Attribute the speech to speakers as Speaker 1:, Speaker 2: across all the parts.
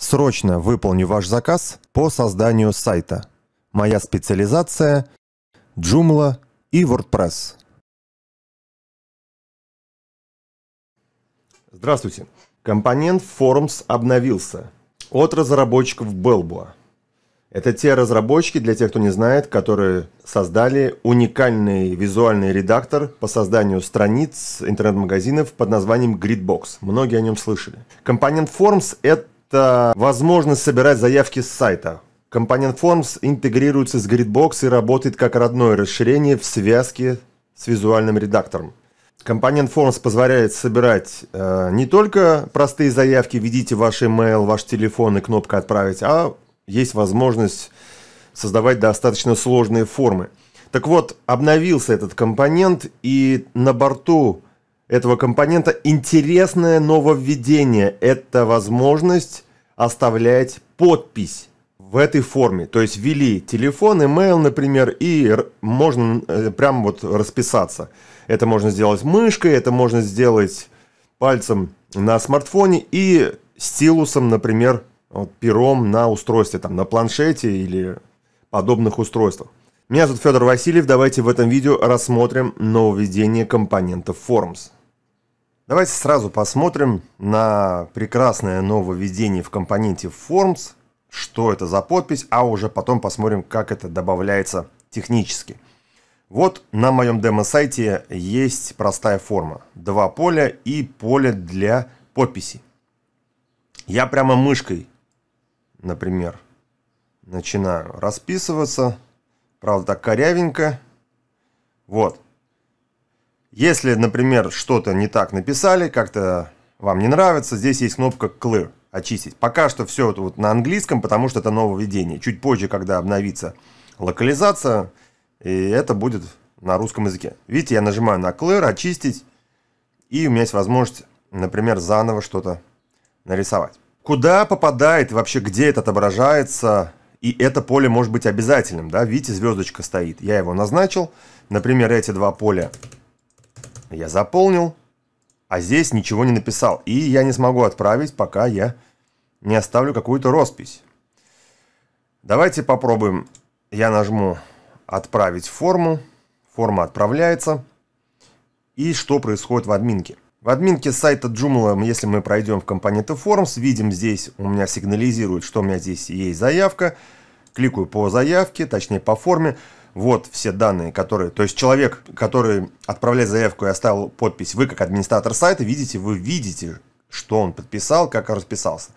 Speaker 1: Срочно выполню ваш заказ по созданию сайта. Моя специализация – Joomla и WordPress. Здравствуйте. Компонент Forms обновился от разработчиков Belboa. Это те разработчики, для тех, кто не знает, которые создали уникальный визуальный редактор по созданию страниц интернет-магазинов под названием Gridbox. Многие о нем слышали. Компонент Forms – это это возможность собирать заявки с сайта. Компонент Forms интегрируется с Gridbox и работает как родное расширение в связке с визуальным редактором. Компонент Forms позволяет собирать э, не только простые заявки, введите ваш email, ваш телефон и кнопка «Отправить», а есть возможность создавать достаточно сложные формы. Так вот, обновился этот компонент, и на борту этого компонента интересное нововведение. Это возможность оставлять подпись в этой форме. То есть ввели телефон, имейл, например, и можно э, прям вот расписаться. Это можно сделать мышкой, это можно сделать пальцем на смартфоне и стилусом, например, вот, пером на устройстве, там, на планшете или подобных устройствах. Меня зовут Федор Васильев, давайте в этом видео рассмотрим нововведение компонентов Forms. Давайте сразу посмотрим на прекрасное нововведение в компоненте Forms, что это за подпись, а уже потом посмотрим, как это добавляется технически. Вот на моем демо-сайте есть простая форма. Два поля и поле для подписи. Я прямо мышкой, например, начинаю расписываться. Правда, так корявенько. Вот. Если, например, что-то не так написали, как-то вам не нравится, здесь есть кнопка «Clear» – «Очистить». Пока что все это вот на английском, потому что это нововведение. Чуть позже, когда обновится локализация, и это будет на русском языке. Видите, я нажимаю на «Clear», «Очистить», и у меня есть возможность, например, заново что-то нарисовать. Куда попадает, вообще где это отображается, и это поле может быть обязательным, да, видите, звездочка стоит, я его назначил, например, эти два поля я заполнил, а здесь ничего не написал. И я не смогу отправить, пока я не оставлю какую-то роспись. Давайте попробуем. Я нажму «Отправить форму». Форма отправляется. И что происходит в админке? В админке сайта Joomla, если мы пройдем в компоненты Forms, видим здесь, у меня сигнализирует, что у меня здесь есть заявка. Кликаю по заявке, точнее по форме вот все данные, которые... То есть человек, который отправляет заявку и оставил подпись, вы как администратор сайта видите, вы видите, что он подписал, как он расписался.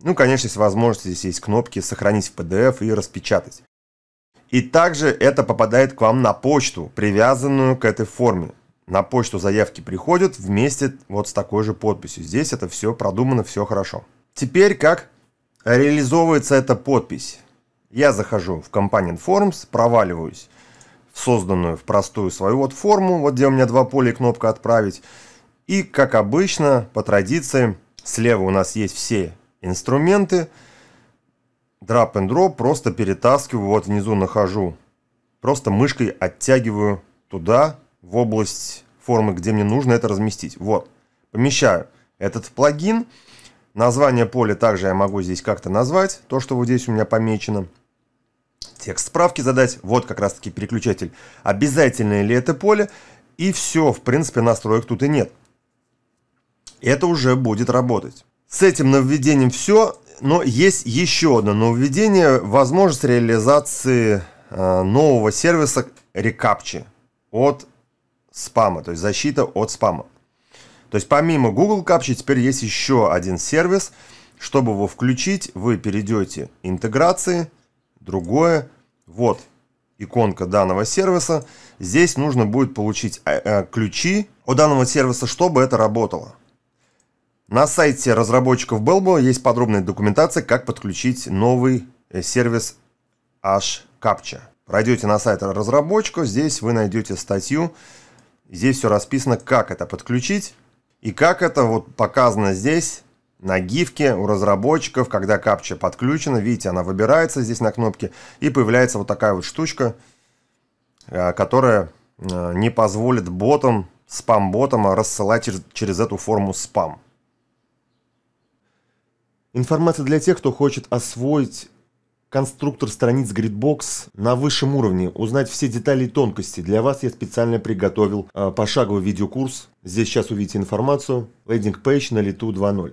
Speaker 1: Ну, конечно, есть возможность, здесь есть кнопки «Сохранить в PDF» и «Распечатать». И также это попадает к вам на почту, привязанную к этой форме. На почту заявки приходят вместе вот с такой же подписью. Здесь это все продумано, все хорошо. Теперь как реализовывается эта подпись? Я захожу в Companion Forms, проваливаюсь в созданную в простую свою вот форму, вот где у меня два поля и кнопка «Отправить». И, как обычно, по традиции, слева у нас есть все инструменты. Drag and drop просто перетаскиваю, вот внизу нахожу. Просто мышкой оттягиваю туда, в область формы, где мне нужно это разместить. Вот, помещаю этот плагин. Название поля также я могу здесь как-то назвать, то, что вот здесь у меня помечено – текст справки задать, вот как раз таки переключатель, обязательное ли это поле, и все, в принципе, настроек тут и нет. Это уже будет работать. С этим нововведением все, но есть еще одно нововведение, возможность реализации э, нового сервиса рекапчи от спама, то есть защита от спама. То есть помимо Google Capture теперь есть еще один сервис. Чтобы его включить, вы перейдете интеграции, другое, вот иконка данного сервиса. Здесь нужно будет получить э, э, ключи у данного сервиса, чтобы это работало. На сайте разработчиков Belbo есть подробная документация, как подключить новый э, сервис h HCAPTCHA. Пройдете на сайт разработчика, здесь вы найдете статью, здесь все расписано, как это подключить и как это вот показано здесь на гифке у разработчиков, когда капча подключена, видите, она выбирается здесь на кнопке, и появляется вот такая вот штучка, э, которая э, не позволит ботам, спам-ботам рассылать через, через эту форму спам. Информация для тех, кто хочет освоить конструктор страниц Gridbox на высшем уровне, узнать все детали и тонкости. Для вас я специально приготовил э, пошаговый видеокурс. Здесь сейчас увидите информацию. Лендинг-пейдж на лету 2.0